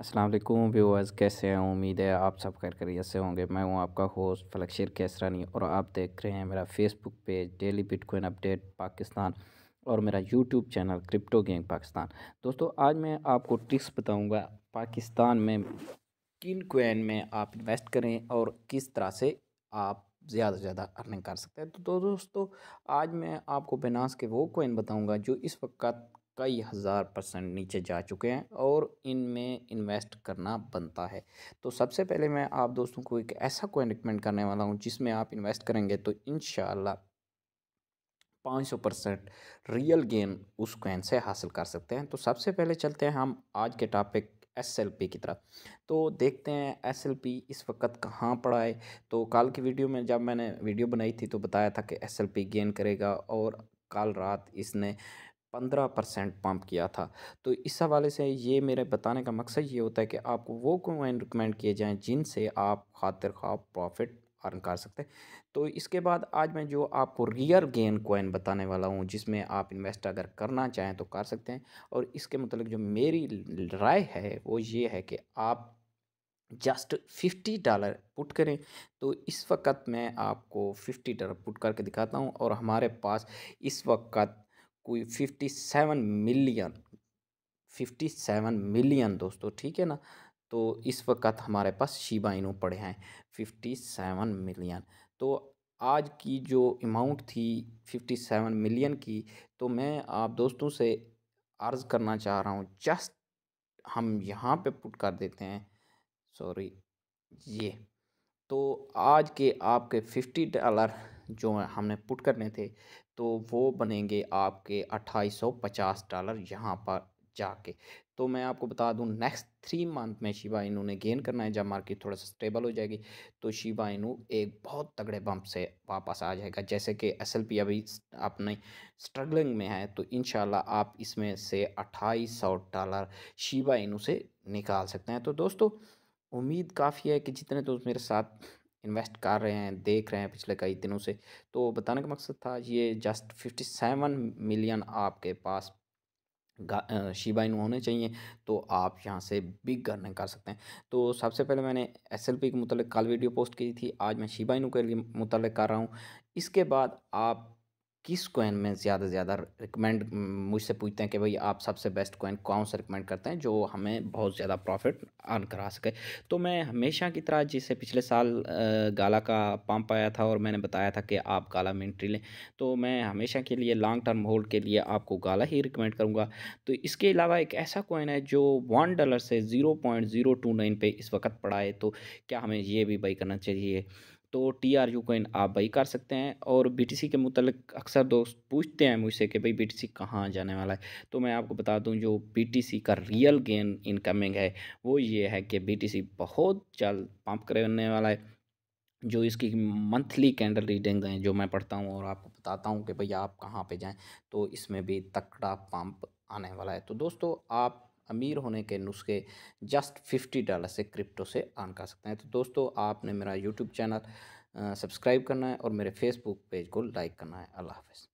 Aslam viewers कैसे हैं उम्मीद है आप सब खैर करियर से होंगे मैं हूं आपका होस्ट फलकशीर कैसरानी और आप देख रहे हैं मेरा Facebook page daily bitcoin update Pakistan और मेरा YouTube channel crypto gang Pakistan दोस्तों आज मैं आपको ट्रिक्स बताऊंगा पाकिस्तान में किन क्वेन में आप इन्वेस्ट करें और किस तरह से आप ज़्यादा से ज़्यादा अर्निंग कर सकते हैं तो दोस्तों आज मैं आपको बिनास के वो कोइन बताऊँगा जो इस वक्त कई हज़ार परसेंट नीचे जा चुके हैं और इनमें इन्वेस्ट करना बनता है तो सबसे पहले मैं आप दोस्तों को एक ऐसा कोई रिकमेंड करने वाला हूँ जिसमें आप इन्वेस्ट करेंगे तो इन पाँच सौ परसेंट रियल गेन उस कोइन से हासिल कर सकते हैं तो सबसे पहले चलते हैं हम आज के टॉपिक एस एल पी की तरफ तो देखते हैं एस एल पी इस वक्त कहाँ पड़ा है तो कल की वीडियो में जब मैंने वीडियो बनाई थी तो बताया था कि एस एल पी गेन करेगा और कल रात इसने पंद्रह परसेंट पम्प किया था तो इस हवाले से ये मेरे बताने का मकसद ये होता है कि आपको वो कॉइन रिकमेंड किए जाएँ जिनसे आप खातिर खा प्रॉफिट अर्न कर सकते हैं तो इसके बाद आज मैं जो आपको रियल गेन कॉइन बताने वाला हूँ जिसमें आप इन्वेस्ट अगर करना चाहें तो कर सकते हैं और इसके मतलब जो मेरी राय है वो ये है कि आप जस्ट फिफ्टी डॉलर पुट करें तो इस वक्त मैं आपको फिफ्टी डॉलर पुट करके दिखाता हूँ और हमारे पास इस वक्त कोई fifty seven million fifty seven million दोस्तों ठीक है ना तो इस वक्त हमारे पास शिबा इनो पड़े हैं फिफ्टी सेवन मिलियन तो आज की जो अमाउंट थी फिफ्टी सेवन मिलियन की तो मैं आप दोस्तों से अर्ज़ करना चाह रहा हूँ जस्ट हम यहाँ पे पुट कर देते हैं सॉरी ये तो आज के आपके फिफ्टी डॉलर जो हमने पुट करने थे तो वो बनेंगे आपके 2850 डॉलर यहाँ पर जाके तो मैं आपको बता दूं नेक्स्ट थ्री मंथ में शिबा इनू ने गेन करना है जब मार्केट थोड़ा सा स्टेबल हो जाएगी तो शिवा इनू एक बहुत तगड़े बम्प से वापस आ जाएगा जैसे कि एस एल पी अभी अपने स्ट्रगलिंग में है तो इन आप इसमें से अट्ठाईस सौ डॉलर शिबा इनू से निकाल सकते हैं तो दोस्तों उम्मीद काफ़ी है कि जितने दोस्त मेरे साथ इन्वेस्ट कर रहे हैं देख रहे हैं पिछले कई दिनों से तो बताने का मकसद था ये जस्ट फिफ्टी सेवन मिलियन आपके पास शिबा इन होने चाहिए तो आप यहाँ से बिग गर्निंग कर सकते हैं तो सबसे पहले मैंने एस एल पी के मुतल कल वीडियो पोस्ट की थी आज मैं शिबा इनू के लिए मुतल कर रहा हूँ इसके बाद आप किस कोइन में ज़्यादा से ज़्यादा रिकमेंड मुझसे पूछते हैं कि भाई आप सबसे बेस्ट कोइन कौन सा रिकमेंड करते हैं जो हमें बहुत ज़्यादा प्रॉफिट अर्न करा सके तो मैं हमेशा की तरह जैसे पिछले साल गाला का पंप आया था और मैंने बताया था कि आप गाला में एंट्री लें तो मैं हमेशा के लिए लॉन्ग टर्म होल्ड के लिए आपको गाला ही रिकमेंड करूँगा तो इसके अलावा एक ऐसा कोइन है जो वन डॉलर से zero point zero two nine पे इस वक्त पड़ा है तो क्या हमें ये भी बाई करना चाहिए तो टी आर यू कोइन आप बाई कर सकते हैं और बी टी सी के मतलब अक्सर दोस्त पूछते हैं मुझसे कि भाई बी टी सी कहाँ जाने वाला है तो मैं आपको बता दूं जो बी टी सी का रियल गेन इनकमिंग है वो ये है कि बी टी सी बहुत जल्द पंप करने वाला है जो इसकी मंथली कैंडल रीडिंग हैं जो मैं पढ़ता हूँ और आपको बताता हूँ कि भैया आप कहाँ पे जाएं तो इसमें भी तकड़ा पंप आने वाला है तो दोस्तों आप अमीर होने के नुस्खे जस्ट फिफ्टी डॉलर से क्रिप्टो से आन कर सकते हैं तो दोस्तों आपने मेरा यूट्यूब चैनल सब्सक्राइब करना है और मेरे फेसबुक पेज को लाइक करना है अल्लाह हाफ